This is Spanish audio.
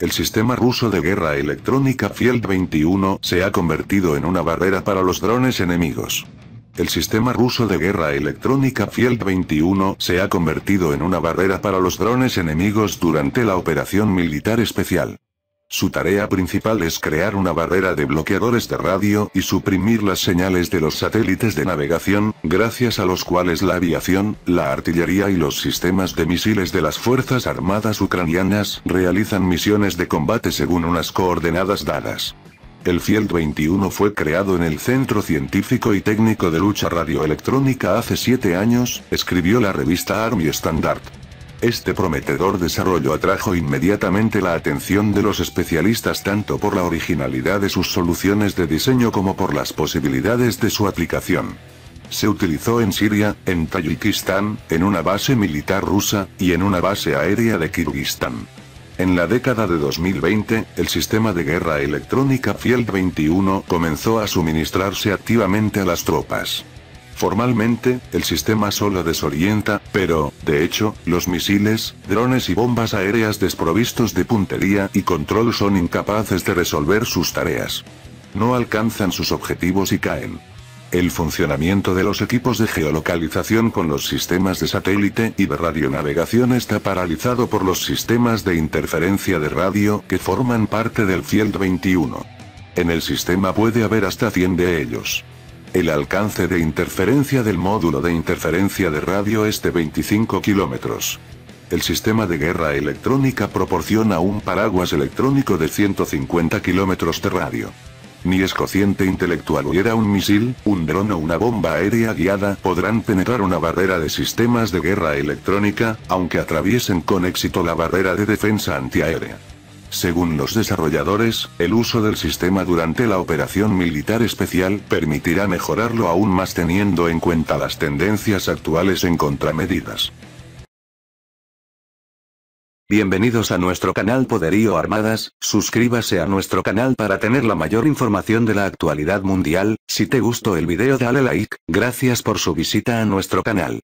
El sistema ruso de guerra electrónica Field 21 se ha convertido en una barrera para los drones enemigos. El sistema ruso de guerra electrónica Field 21 se ha convertido en una barrera para los drones enemigos durante la operación militar especial. Su tarea principal es crear una barrera de bloqueadores de radio y suprimir las señales de los satélites de navegación, gracias a los cuales la aviación, la artillería y los sistemas de misiles de las Fuerzas Armadas ucranianas realizan misiones de combate según unas coordenadas dadas. El Field 21 fue creado en el Centro Científico y Técnico de Lucha Radioelectrónica hace siete años, escribió la revista Army Standard. Este prometedor desarrollo atrajo inmediatamente la atención de los especialistas tanto por la originalidad de sus soluciones de diseño como por las posibilidades de su aplicación. Se utilizó en Siria, en Tayikistán, en una base militar rusa, y en una base aérea de Kirguistán. En la década de 2020, el sistema de guerra electrónica Field 21 comenzó a suministrarse activamente a las tropas. Formalmente, el sistema solo desorienta, pero, de hecho, los misiles, drones y bombas aéreas desprovistos de puntería y control son incapaces de resolver sus tareas. No alcanzan sus objetivos y caen. El funcionamiento de los equipos de geolocalización con los sistemas de satélite y de radionavegación está paralizado por los sistemas de interferencia de radio que forman parte del Field 21. En el sistema puede haber hasta 100 de ellos. El alcance de interferencia del módulo de interferencia de radio es de 25 kilómetros. El sistema de guerra electrónica proporciona un paraguas electrónico de 150 kilómetros de radio. Ni escociente intelectual hubiera un misil, un dron o una bomba aérea guiada podrán penetrar una barrera de sistemas de guerra electrónica, aunque atraviesen con éxito la barrera de defensa antiaérea. Según los desarrolladores, el uso del sistema durante la operación militar especial permitirá mejorarlo aún más teniendo en cuenta las tendencias actuales en contramedidas. Bienvenidos a nuestro canal Poderío Armadas, suscríbase a nuestro canal para tener la mayor información de la actualidad mundial, si te gustó el video dale like, gracias por su visita a nuestro canal.